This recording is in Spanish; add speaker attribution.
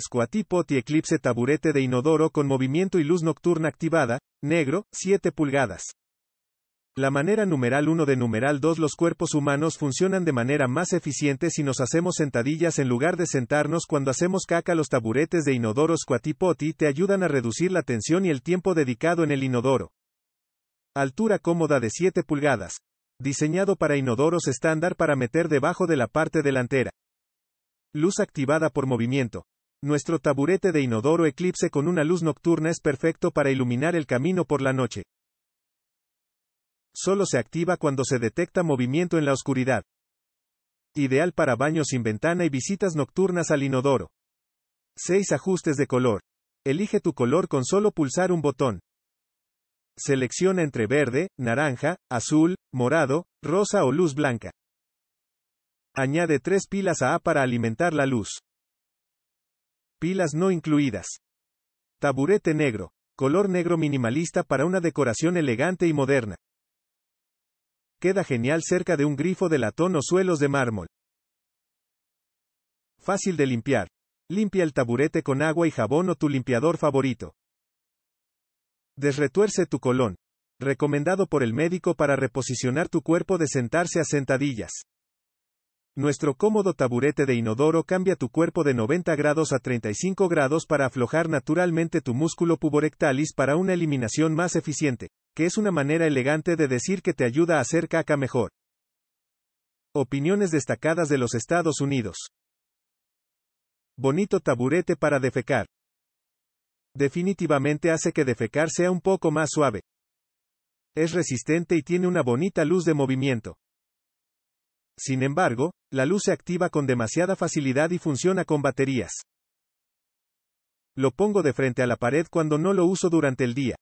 Speaker 1: Squatipoti Eclipse taburete de inodoro con movimiento y luz nocturna activada, negro, 7 pulgadas. La manera numeral 1 de numeral 2 Los cuerpos humanos funcionan de manera más eficiente si nos hacemos sentadillas en lugar de sentarnos cuando hacemos caca los taburetes de inodoro Squatipoti te ayudan a reducir la tensión y el tiempo dedicado en el inodoro. Altura cómoda de 7 pulgadas. Diseñado para inodoros estándar para meter debajo de la parte delantera. Luz activada por movimiento. Nuestro taburete de inodoro eclipse con una luz nocturna es perfecto para iluminar el camino por la noche. Solo se activa cuando se detecta movimiento en la oscuridad. Ideal para baños sin ventana y visitas nocturnas al inodoro. 6 ajustes de color. Elige tu color con solo pulsar un botón. Selecciona entre verde, naranja, azul, morado, rosa o luz blanca. Añade tres pilas a A para alimentar la luz pilas no incluidas. Taburete negro, color negro minimalista para una decoración elegante y moderna. Queda genial cerca de un grifo de latón o suelos de mármol. Fácil de limpiar. Limpia el taburete con agua y jabón o tu limpiador favorito. Desretuerce tu colón. Recomendado por el médico para reposicionar tu cuerpo de sentarse a sentadillas. Nuestro cómodo taburete de inodoro cambia tu cuerpo de 90 grados a 35 grados para aflojar naturalmente tu músculo puborectalis para una eliminación más eficiente, que es una manera elegante de decir que te ayuda a hacer caca mejor. Opiniones destacadas de los Estados Unidos. Bonito taburete para defecar. Definitivamente hace que defecar sea un poco más suave. Es resistente y tiene una bonita luz de movimiento. Sin embargo, la luz se activa con demasiada facilidad y funciona con baterías. Lo pongo de frente a la pared cuando no lo uso durante el día.